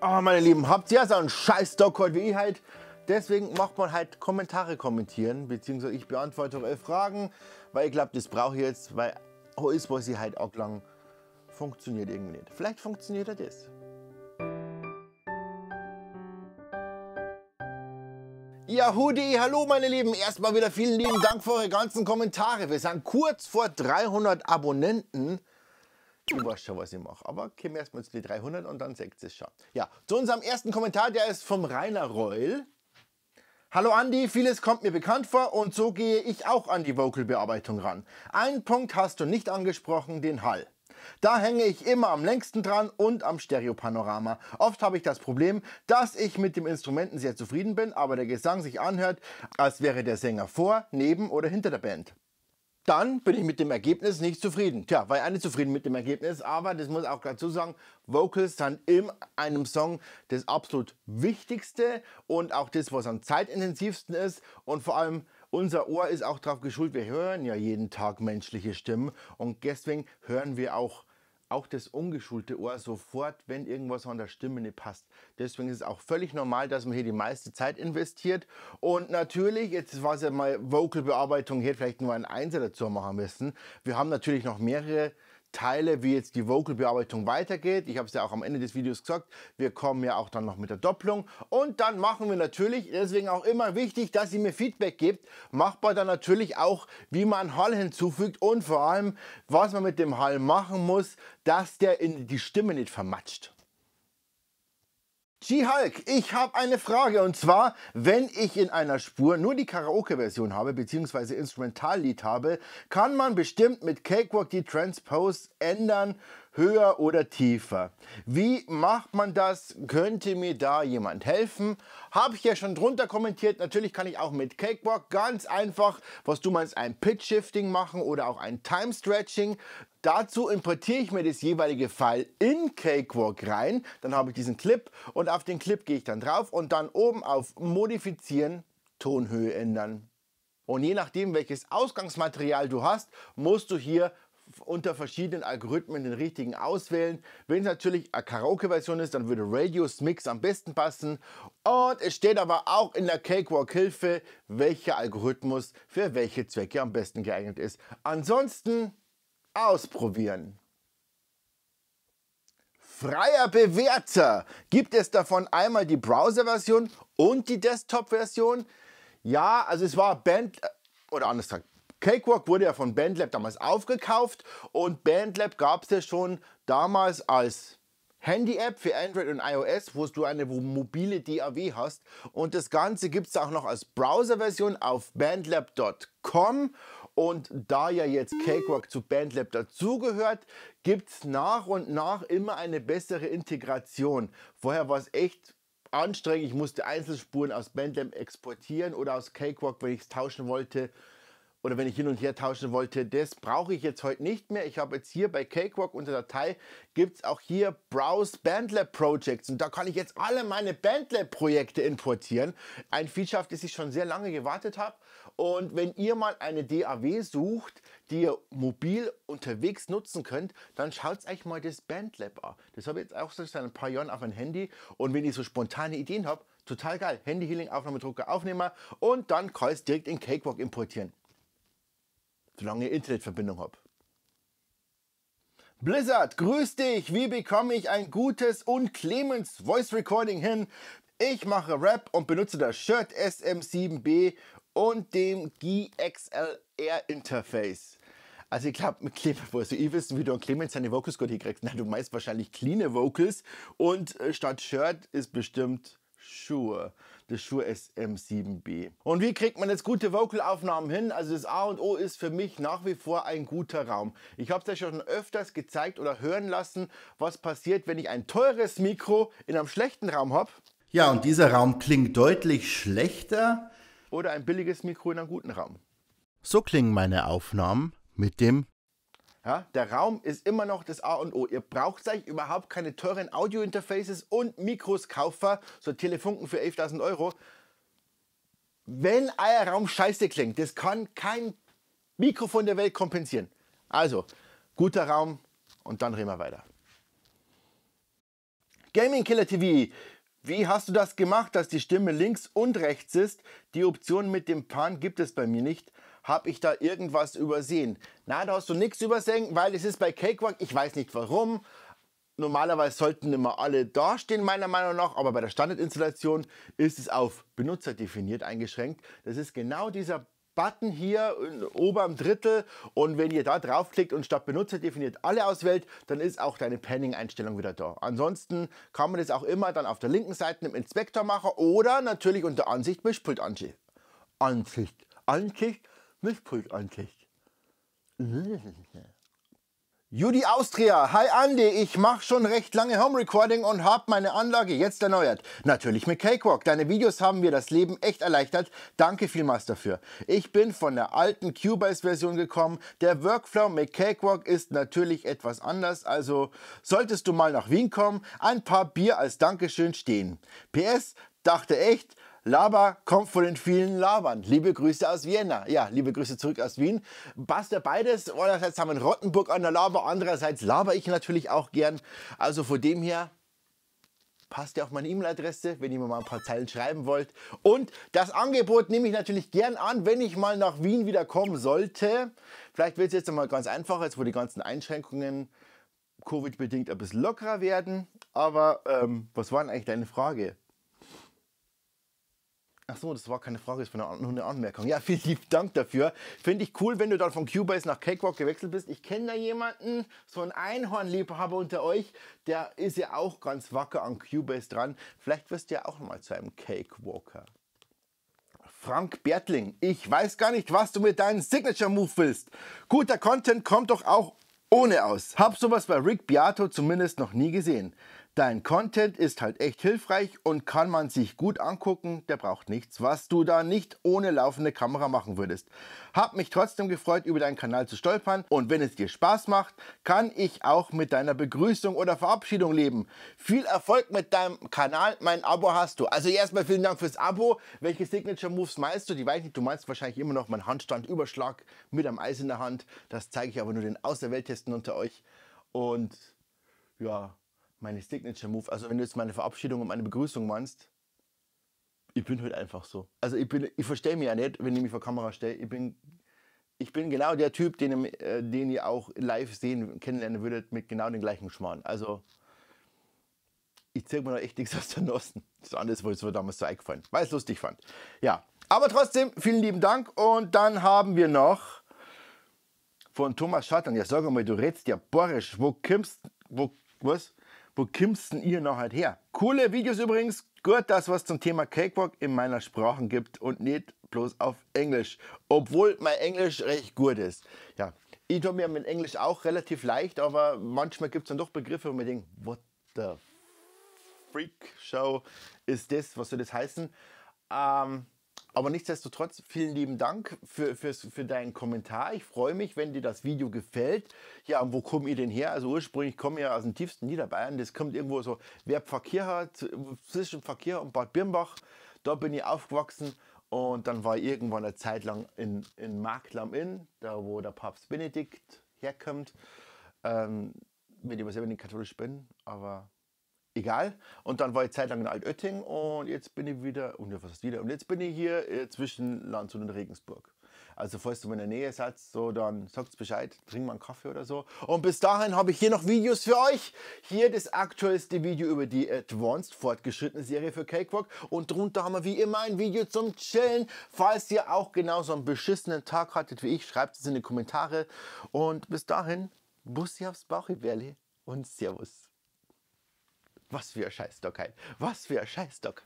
Oh, meine Lieben, habt ihr so einen scheiß Stock heute wie ich halt? Deswegen macht man halt Kommentare kommentieren, beziehungsweise ich beantworte eure Fragen, weil ich glaube, das brauche ich jetzt, weil alles, was ich halt auch lang funktioniert irgendwie nicht. Vielleicht funktioniert das. Ja, Hudi, hallo meine Lieben. Erstmal wieder vielen lieben Dank für eure ganzen Kommentare. Wir sind kurz vor 300 Abonnenten. Du weißt schon, was ich mache. Aber komm erstmal zu den 300 und dann seht es schon. Ja, zu unserem ersten Kommentar, der ist vom Rainer Reul. Hallo Andi, vieles kommt mir bekannt vor und so gehe ich auch an die Vocal-Bearbeitung ran. Einen Punkt hast du nicht angesprochen, den Hall. Da hänge ich immer am längsten dran und am Stereopanorama. Oft habe ich das Problem, dass ich mit dem Instrumenten sehr zufrieden bin, aber der Gesang sich anhört, als wäre der Sänger vor, neben oder hinter der Band dann bin ich mit dem Ergebnis nicht zufrieden. Tja, war ja nicht zufrieden mit dem Ergebnis, aber das muss auch dazu sagen, Vocals sind in einem Song das absolut Wichtigste und auch das, was am zeitintensivsten ist und vor allem unser Ohr ist auch darauf geschult, wir hören ja jeden Tag menschliche Stimmen und deswegen hören wir auch auch das ungeschulte Ohr sofort, wenn irgendwas an der Stimme nicht passt. Deswegen ist es auch völlig normal, dass man hier die meiste Zeit investiert. Und natürlich, jetzt war es ja mal Vocal-Bearbeitung hätte vielleicht nur ein Einser dazu machen müssen. Wir haben natürlich noch mehrere Teile, wie jetzt die Vocal-Bearbeitung weitergeht. Ich habe es ja auch am Ende des Videos gesagt, wir kommen ja auch dann noch mit der Doppelung. Und dann machen wir natürlich, deswegen auch immer wichtig, dass ihr mir Feedback gebt, machbar dann natürlich auch, wie man Hall hinzufügt und vor allem, was man mit dem Hall machen muss, dass der in die Stimme nicht vermatscht g hulk ich habe eine Frage und zwar, wenn ich in einer Spur nur die Karaoke-Version habe bzw. Instrumentallied habe, kann man bestimmt mit Cakewalk die Transpose ändern, höher oder tiefer. Wie macht man das? Könnte mir da jemand helfen? Habe ich ja schon drunter kommentiert. Natürlich kann ich auch mit Cakewalk ganz einfach, was du meinst, ein Pitch-Shifting machen oder auch ein Time-Stretching. Dazu importiere ich mir das jeweilige File in Cakewalk rein, dann habe ich diesen Clip und auf den Clip gehe ich dann drauf und dann oben auf Modifizieren, Tonhöhe ändern. Und je nachdem, welches Ausgangsmaterial du hast, musst du hier unter verschiedenen Algorithmen den richtigen auswählen. Wenn es natürlich eine Karaoke-Version ist, dann würde Radius Mix am besten passen. Und es steht aber auch in der Cakewalk-Hilfe, welcher Algorithmus für welche Zwecke am besten geeignet ist. Ansonsten ausprobieren. Freier Bewerter gibt es davon einmal die Browser-Version und die Desktop-Version. Ja, also es war Band äh, oder anders gesagt, Cakewalk wurde ja von Bandlab damals aufgekauft und Bandlab gab es ja schon damals als Handy-App für Android und iOS, wo du eine mobile DAW hast. Und das Ganze gibt es auch noch als Browser-Version auf bandlab.com und da ja jetzt Cakewalk zu Bandlab dazugehört, gibt es nach und nach immer eine bessere Integration. Vorher war es echt anstrengend. Ich musste Einzelspuren aus Bandlab exportieren oder aus Cakewalk, wenn ich es tauschen wollte oder wenn ich hin und her tauschen wollte, das brauche ich jetzt heute nicht mehr. Ich habe jetzt hier bei Cakewalk unter Datei gibt es auch hier Browse Bandlab Projects und da kann ich jetzt alle meine Bandlab Projekte importieren. Ein Feature, auf das ich schon sehr lange gewartet habe. Und wenn ihr mal eine DAW sucht, die ihr mobil unterwegs nutzen könnt, dann schaut euch mal das Bandlab an. Das habe ich jetzt auch seit ein paar Jahren auf mein Handy und wenn ich so spontane Ideen habe, total geil. Handy Healing, Aufnahmedrucker, Aufnehmer und dann kann ich es direkt in Cakewalk importieren solange ich Internetverbindung habe. Blizzard, grüß dich! Wie bekomme ich ein gutes und Clemens Voice Recording hin? Ich mache Rap und benutze das Shirt SM7B und dem GXLR Interface. Also ich glaube, mit Clemens, also ihr wisst, wie du an Clemens seine Vocals gut kriegst. Na, du meinst wahrscheinlich clean Vocals und äh, statt Shirt ist bestimmt Shure, das Shure SM7B. Und wie kriegt man jetzt gute Vocalaufnahmen hin? Also das A und O ist für mich nach wie vor ein guter Raum. Ich habe es ja schon öfters gezeigt oder hören lassen, was passiert, wenn ich ein teures Mikro in einem schlechten Raum habe. Ja, und dieser Raum klingt deutlich schlechter. Oder ein billiges Mikro in einem guten Raum. So klingen meine Aufnahmen mit dem ja, der Raum ist immer noch das A und O. Ihr braucht euch überhaupt keine teuren Audio-Interfaces und Mikros kaufen, so Telefunken für 11.000 Euro. Wenn euer Raum scheiße klingt, das kann kein Mikrofon der Welt kompensieren. Also, guter Raum und dann reden wir weiter. Gaming Killer TV, wie hast du das gemacht, dass die Stimme links und rechts ist? Die Option mit dem Pan gibt es bei mir nicht. Habe ich da irgendwas übersehen? Nein, da hast du nichts übersehen, weil es ist bei Cakewalk, ich weiß nicht warum. Normalerweise sollten immer alle dastehen, meiner Meinung nach, aber bei der Standardinstallation ist es auf Benutzer definiert eingeschränkt. Das ist genau dieser Button hier oberm Drittel und wenn ihr da draufklickt und statt Benutzer definiert alle auswählt, dann ist auch deine Panning-Einstellung wieder da. Ansonsten kann man das auch immer dann auf der linken Seite im Inspektor machen oder natürlich unter Ansicht Mischpult Ansicht. Ansicht. Ansicht Mischpult anticht. Judy Austria, hi Andy, ich mache schon recht lange Home Recording und habe meine Anlage jetzt erneuert. Natürlich mit Cakewalk, deine Videos haben mir das Leben echt erleichtert, danke vielmals dafür. Ich bin von der alten Cubase Version gekommen, der Workflow mit Cakewalk ist natürlich etwas anders, also solltest du mal nach Wien kommen, ein paar Bier als Dankeschön stehen. PS, dachte echt, Laber kommt von den vielen Labern. Liebe Grüße aus Vienna. Ja, liebe Grüße zurück aus Wien. Passt ja beides. Einerseits haben wir in Rottenburg an der Laber, andererseits laber ich natürlich auch gern. Also von dem her passt ja auch meine E-Mail-Adresse, wenn ihr mir mal ein paar Zeilen schreiben wollt. Und das Angebot nehme ich natürlich gern an, wenn ich mal nach Wien wieder kommen sollte. Vielleicht wird es jetzt mal ganz einfach, jetzt wo die ganzen Einschränkungen Covid-bedingt ein bisschen lockerer werden. Aber ähm, was war denn eigentlich deine Frage? Ach so, das war keine Frage, das war nur eine Anmerkung. Ja, vielen lieben Dank dafür. Finde ich cool, wenn du dann von Cubase nach Cakewalk gewechselt bist. Ich kenne da jemanden, so einen Einhornliebhaber unter euch, der ist ja auch ganz wacker an Cubase dran. Vielleicht wirst du ja auch mal zu einem Cakewalker. Frank Bertling, ich weiß gar nicht, was du mit deinem Signature Move willst. Guter Content kommt doch auch ohne aus. Hab sowas bei Rick Beato zumindest noch nie gesehen. Dein Content ist halt echt hilfreich und kann man sich gut angucken, der braucht nichts, was du da nicht ohne laufende Kamera machen würdest. Hab mich trotzdem gefreut, über deinen Kanal zu stolpern und wenn es dir Spaß macht, kann ich auch mit deiner Begrüßung oder Verabschiedung leben. Viel Erfolg mit deinem Kanal, mein Abo hast du. Also erstmal vielen Dank fürs Abo. Welche Signature Moves meinst du? Die weiß nicht, du meinst wahrscheinlich immer noch meinen Handstandüberschlag mit einem Eis in der Hand. Das zeige ich aber nur den Außerwelttesten unter euch und ja, meine Signature Move. Also wenn du jetzt meine Verabschiedung und meine Begrüßung meinst, ich bin halt einfach so. Also ich bin, ich verstehe mich ja nicht, wenn ich mich vor Kamera stelle. Ich bin, ich bin genau der Typ, den, äh, den ihr auch live sehen, kennenlernen würdet, mit genau den gleichen Schmarrn. Also ich zeig mir da echt nichts aus der Nossen. Das andere wurde mir damals so eingefallen, weil ich es lustig fand. Ja, aber trotzdem, vielen lieben Dank. Und dann haben wir noch von Thomas Schattern. Ja, sag mal, du redst ja Borisch. Wo kommst, wo, was? wo bekommst denn ihr noch halt her? Coole Videos übrigens, gut, dass was zum Thema Cakewalk in meiner Sprache gibt und nicht bloß auf Englisch, obwohl mein Englisch recht gut ist. Ja, ich tue mir mit Englisch auch relativ leicht, aber manchmal gibt es dann doch Begriffe, wo man denkt, what the Freak Show ist das, was soll das heißen? Ähm, aber nichtsdestotrotz, vielen lieben Dank für, fürs, für deinen Kommentar. Ich freue mich, wenn dir das Video gefällt. Ja, und wo kommt ihr denn her? Also ursprünglich komme ich ja aus dem tiefsten Niederbayern. Das kommt irgendwo so, wer Verkehr hat, zwischen Verkehr und Bad Birnbach. Da bin ich aufgewachsen. Und dann war ich irgendwann eine Zeit lang in, in Marklam Inn, da wo der Papst Benedikt herkommt. Ähm, wenn ich selber nicht katholisch bin, aber egal. Und dann war ich zeitlang in Altötting und jetzt bin ich wieder, und was ist wieder? Und jetzt bin ich hier äh, zwischen Landshut und Regensburg. Also falls du in der Nähe seid, so, dann sagt Bescheid, trink mal einen Kaffee oder so. Und bis dahin habe ich hier noch Videos für euch. Hier das aktuellste Video über die Advanced fortgeschrittene Serie für Cakewalk. Und drunter haben wir wie immer ein Video zum Chillen. Falls ihr auch genauso einen beschissenen Tag hattet wie ich, schreibt es in die Kommentare. Und bis dahin, Bussi aufs Bauchibärli und Servus. Was für ein Scheißdock, Scheißdockheit. Halt. Was für ein Scheißdock.